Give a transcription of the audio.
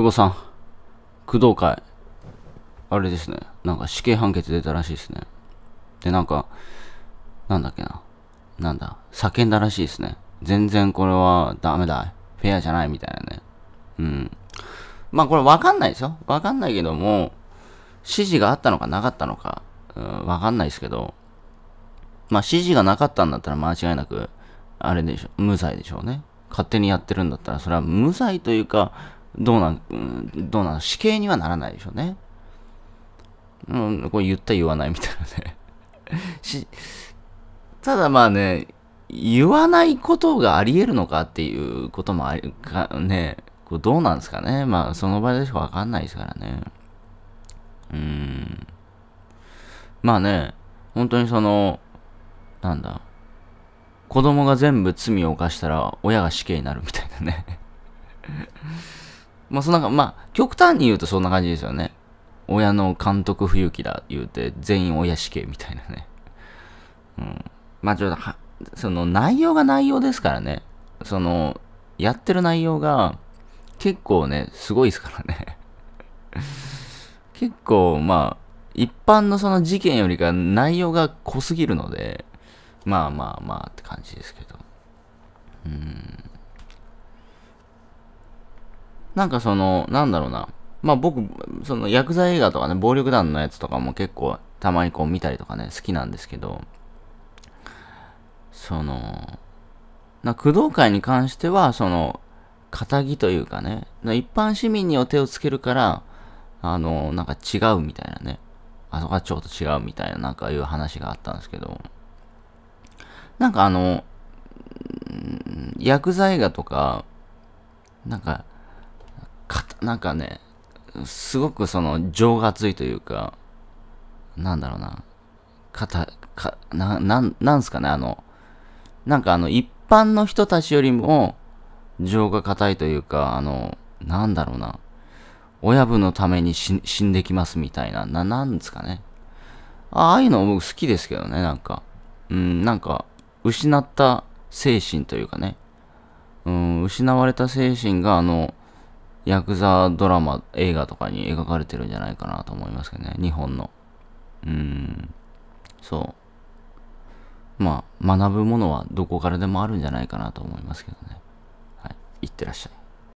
久保さん、工藤会、あれですね、なんか死刑判決出たらしいですね。で、なんか、なんだっけな、なんだ、叫んだらしいですね。全然これはダメだ、フェアじゃないみたいなね。うん。まあこれわかんないですよ。わかんないけども、指示があったのかなかったのか、うん、わかんないですけど、まあ指示がなかったんだったら間違いなく、あれでしょ、無罪でしょうね。勝手にやってるんだったら、それは無罪というか、どうなん、うん、どうなん死刑にはならないでしょうね。うん、これ言った言わないみたいなね。し、ただまあね、言わないことがあり得るのかっていうこともあり、かね、これどうなんですかね。まあ、その場でしかわかんないですからね。うん。まあね、本当にその、なんだ、子供が全部罪を犯したら親が死刑になるみたいなねまあそんな、まあ、極端に言うとそんな感じですよね。親の監督不行きだ言うて、全員親死刑みたいなね。うん。まあちょっと、その内容が内容ですからね。その、やってる内容が結構ね、すごいですからね。結構、まあ、一般のその事件よりか内容が濃すぎるので、まあまあまあって感じですけど。うん。なんかその、なんだろうな。まあ僕、その薬剤映画とかね、暴力団のやつとかも結構たまにこう見たりとかね、好きなんですけど、その、な工藤会に関しては、その、仇というかね、一般市民にお手をつけるから、あの、なんか違うみたいなね、あそこはちょっと違うみたいな、なんかいう話があったんですけど、なんかあの、薬剤映画とか、なんか、なんかね、すごくその情が厚いというか、なんだろうな、かた、か、な、なん、なんすかね、あの、なんかあの、一般の人たちよりも、情が固いというか、あの、なんだろうな、親分のために死んできますみたいな、な、なんですかね。ああいうの僕好きですけどね、なんか。うん、なんか、失った精神というかね。うん、失われた精神が、あの、ヤクザドラマ、映画とかに描かれてるんじゃないかなと思いますけどね。日本の。うーん。そう。まあ、学ぶものはどこからでもあるんじゃないかなと思いますけどね。はい。いってらっしゃい。